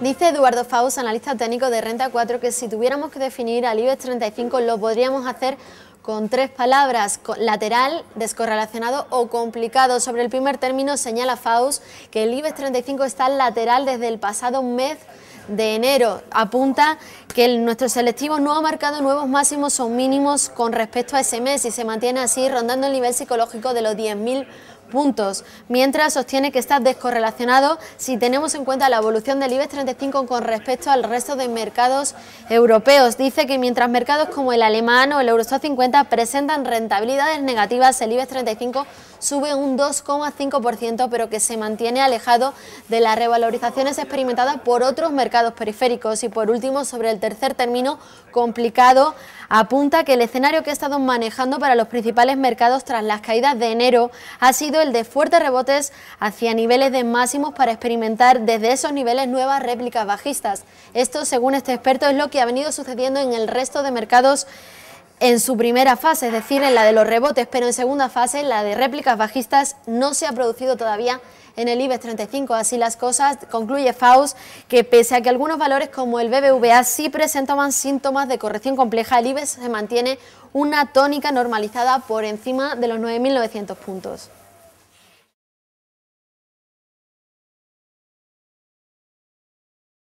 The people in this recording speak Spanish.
Dice Eduardo Faust, analista técnico de Renta 4, que si tuviéramos que definir al IBEX 35 lo podríamos hacer con tres palabras, lateral, descorrelacionado o complicado. Sobre el primer término señala Faust que el IBEX 35 está lateral desde el pasado mes de enero apunta que nuestro selectivo no ha marcado nuevos máximos o mínimos con respecto a ese mes y se mantiene así rondando el nivel psicológico de los 10.000 puntos, mientras sostiene que está descorrelacionado si tenemos en cuenta la evolución del IBEX 35 con respecto al resto de mercados europeos. Dice que mientras mercados como el alemán o el Eurostock 50 presentan rentabilidades negativas, el IBEX 35 sube un 2,5%, pero que se mantiene alejado de las revalorizaciones experimentadas por otros mercados periféricos. Y por último, sobre el tercer término complicado, apunta que el escenario que ha estado manejando para los principales mercados tras las caídas de enero ha sido el de fuertes rebotes hacia niveles de máximos para experimentar desde esos niveles nuevas réplicas bajistas. Esto, según este experto, es lo que ha venido sucediendo en el resto de mercados en su primera fase, es decir, en la de los rebotes, pero en segunda fase, la de réplicas bajistas, no se ha producido todavía en el IBEX 35. Así las cosas, concluye Faust, que pese a que algunos valores como el BBVA sí presentaban síntomas de corrección compleja, el IBEX se mantiene una tónica normalizada por encima de los 9.900 puntos.